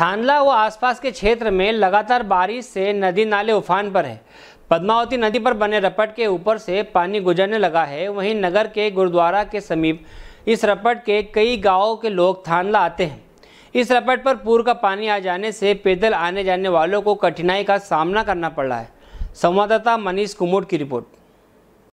थानला व आसपास के क्षेत्र में लगातार बारिश से नदी नाले उफान पर है पद्मावती नदी पर बने रपट के ऊपर से पानी गुजरने लगा है वहीं नगर के गुरुद्वारा के समीप इस रपट के कई गांवों के लोग थानला आते हैं इस रपट पर पूर का पानी आ जाने से पैदल आने जाने वालों को कठिनाई का सामना करना पड़ रहा है संवाददाता मनीष कुमोट की रिपोर्ट